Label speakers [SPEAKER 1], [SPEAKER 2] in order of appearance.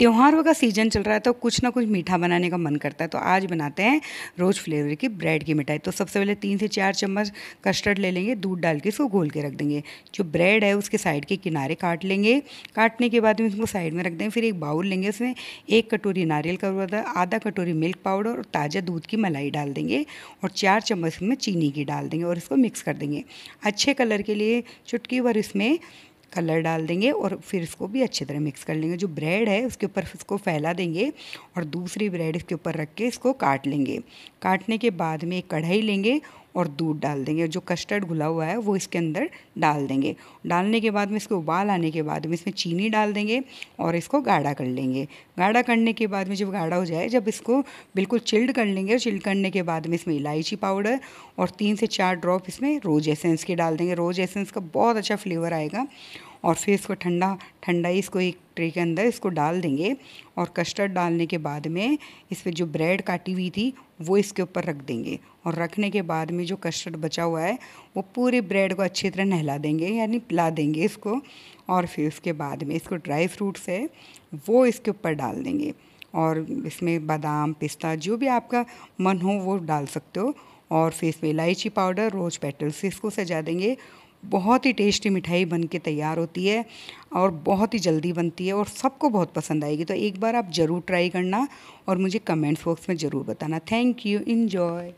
[SPEAKER 1] त्योहारों का सीजन चल रहा है तो कुछ ना कुछ मीठा बनाने का मन करता है तो आज बनाते हैं रोज़ फ्लेवर की ब्रेड की मिठाई तो सबसे पहले तीन से चार चम्मच कस्टर्ड ले लेंगे दूध डाल के इसको घोल के रख देंगे जो ब्रेड है उसके साइड के किनारे काट लेंगे काटने के बाद में इसको साइड में रख देंगे फिर एक बाउल लेंगे उसमें एक कटोरी नारियल का पौडर आधा कटोरी मिल्क पाउडर और ताज़ा दूध की मलाई डाल देंगे और चार चम्मच में चीनी की डाल देंगे और इसको मिक्स कर देंगे अच्छे कलर के लिए चुटकी भर इसमें कलर डाल देंगे और फिर इसको भी अच्छी तरह मिक्स कर लेंगे जो ब्रेड है उसके ऊपर इसको फैला देंगे और दूसरी ब्रेड इसके ऊपर रख के इसको काट लेंगे काटने के बाद में एक कढ़ाई लेंगे और दूध डाल देंगे जो कस्टर्ड घुला हुआ है वो इसके अंदर डाल देंगे डालने के बाद में इसके उबाल आने के बाद में इसमें चीनी डाल देंगे और इसको गाढ़ा कर लेंगे गाढ़ा करने के बाद में जब गाढ़ा हो जाए जब इसको बिल्कुल चिल्ड कर लेंगे और चिल्ड करने के बाद में इसमें इलायची पाउडर और तीन से चार ड्रॉप इसमें रोज एसेंस के डाल देंगे रोज एसेंस का बहुत अच्छा फ्लेवर आएगा और फिर इसको ठंडा ठंडा ही इसको एक ट्रे के अंदर इसको डाल देंगे और कस्टर्ड डालने के बाद में इस पर जो ब्रेड काटी हुई थी वो इसके ऊपर रख देंगे और रखने के बाद में जो कस्टर्ड बचा हुआ है वो पूरे ब्रेड को अच्छी तरह नहला देंगे यानी पिला देंगे इसको और फिर उसके बाद में इसको ड्राई फ्रूट्स है वो इसके ऊपर डाल देंगे और इसमें बादाम पिस्ता जो भी आपका मन हो वो डाल सकते हो और फिर इसमें इलायची पाउडर रोज पेटल से इसको सजा देंगे बहुत ही टेस्टी मिठाई बन के तैयार होती है और बहुत ही जल्दी बनती है और सबको बहुत पसंद आएगी तो एक बार आप ज़रूर ट्राई करना और मुझे कमेंट्स बॉक्स में ज़रूर बताना थैंक यू इन्जॉय